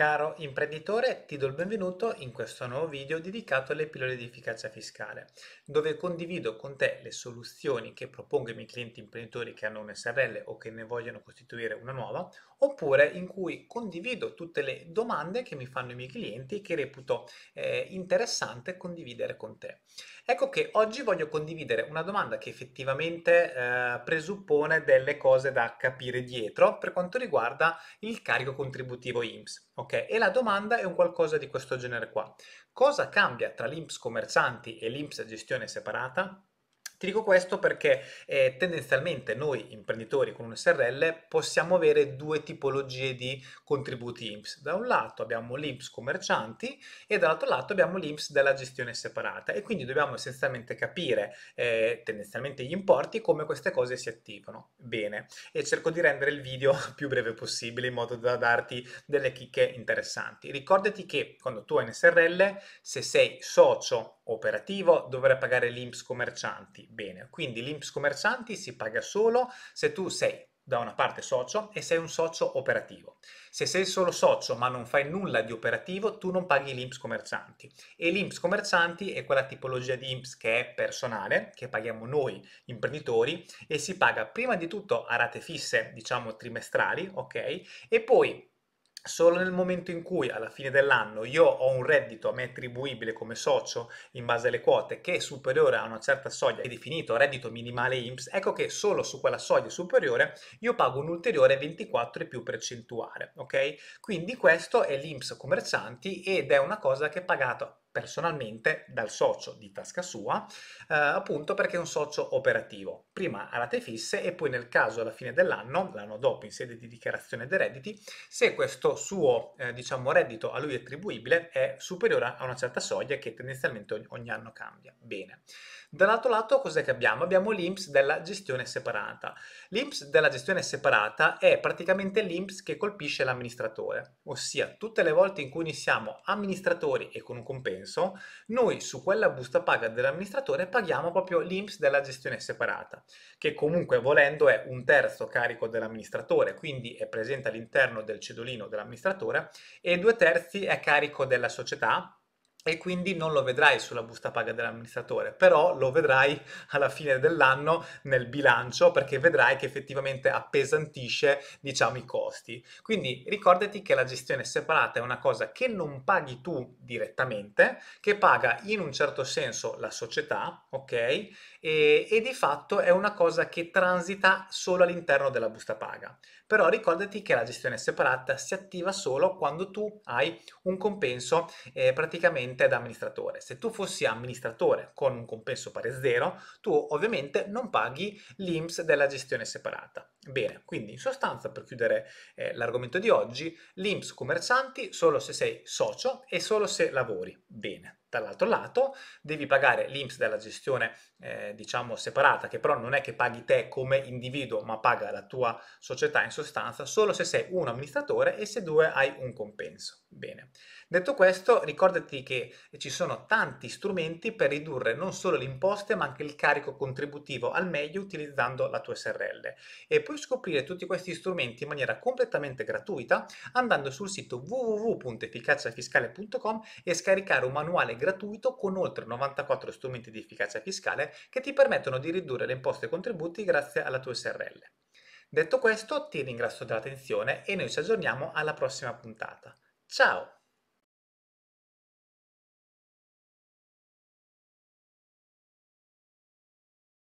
Caro imprenditore, ti do il benvenuto in questo nuovo video dedicato alle pillole di efficacia fiscale, dove condivido con te le soluzioni che propongo ai miei clienti imprenditori che hanno un SRL o che ne vogliono costituire una nuova, oppure in cui condivido tutte le domande che mi fanno i miei clienti che reputo eh, interessante condividere con te. Ecco che oggi voglio condividere una domanda che effettivamente eh, presuppone delle cose da capire dietro per quanto riguarda il carico contributivo IMSS. Okay? Ok, e la domanda è un qualcosa di questo genere qua. Cosa cambia tra l'IMPS commercianti e l'IMPS gestione separata? Ti dico questo perché eh, tendenzialmente noi imprenditori con un SRL possiamo avere due tipologie di contributi IMSS. Da un lato abbiamo l'IMSS commercianti e dall'altro lato abbiamo l'IMSS della gestione separata e quindi dobbiamo essenzialmente capire eh, tendenzialmente gli importi come queste cose si attivano. Bene, e cerco di rendere il video più breve possibile in modo da darti delle chicche interessanti. Ricordati che quando tu hai un SRL, se sei socio operativo dovrai pagare l'IMSS commercianti bene. Quindi l'Inps commercianti si paga solo se tu sei da una parte socio e sei un socio operativo. Se sei solo socio ma non fai nulla di operativo, tu non paghi l'IMPS commercianti. E l'IMPS commercianti è quella tipologia di IMPS che è personale, che paghiamo noi imprenditori e si paga prima di tutto a rate fisse, diciamo trimestrali, ok? E poi Solo nel momento in cui alla fine dell'anno io ho un reddito a me attribuibile come socio in base alle quote che è superiore a una certa soglia, è definito reddito minimale IMSS, ecco che solo su quella soglia superiore io pago un ulteriore 24 e più percentuale, ok? Quindi questo è l'IMSS commercianti ed è una cosa che è pagata personalmente dal socio di tasca sua, eh, appunto perché è un socio operativo, prima a rate fisse e poi nel caso alla fine dell'anno, l'anno dopo in sede di dichiarazione dei redditi, se questo suo eh, diciamo reddito a lui attribuibile è superiore a una certa soglia che tendenzialmente ogni, ogni anno cambia. Bene. Dall'altro lato cos'è che abbiamo? Abbiamo l'IMPS della gestione separata. L'IMPS della gestione separata è praticamente l'IMPS che colpisce l'amministratore, ossia tutte le volte in cui noi siamo amministratori e con un compenso compenso, noi su quella busta paga dell'amministratore paghiamo proprio l'IMS della gestione separata, che comunque volendo è un terzo carico dell'amministratore, quindi è presente all'interno del cedolino dell'amministratore, e due terzi è carico della società, e quindi non lo vedrai sulla busta paga dell'amministratore, però lo vedrai alla fine dell'anno nel bilancio perché vedrai che effettivamente appesantisce, diciamo, i costi. Quindi ricordati che la gestione separata è una cosa che non paghi tu direttamente, che paga in un certo senso la società, ok? E, e di fatto è una cosa che transita solo all'interno della busta paga. Però ricordati che la gestione separata si attiva solo quando tu hai un compenso eh, praticamente ovviamente da amministratore. Se tu fossi amministratore con un compenso pari a zero, tu ovviamente non paghi l'IMS della gestione separata. Bene, quindi in sostanza per chiudere eh, l'argomento di oggi, l'IMS commercianti solo se sei socio e solo se lavori. Bene. Dall'altro lato devi pagare l'IMS della gestione eh, diciamo separata, che però non è che paghi te come individuo, ma paga la tua società in sostanza, solo se sei un amministratore e se due hai un compenso. Bene. Detto questo, ricordati che ci sono tanti strumenti per ridurre non solo le imposte, ma anche il carico contributivo al meglio utilizzando la tua SRL. E puoi scoprire tutti questi strumenti in maniera completamente gratuita andando sul sito www.efficaciafiscale.com e scaricare un manuale gratuito con oltre 94 strumenti di efficacia fiscale che ti permettono di ridurre le imposte e i contributi grazie alla tua SRL. Detto questo, ti ringrazio dell'attenzione e noi ci aggiorniamo alla prossima puntata. Ciao!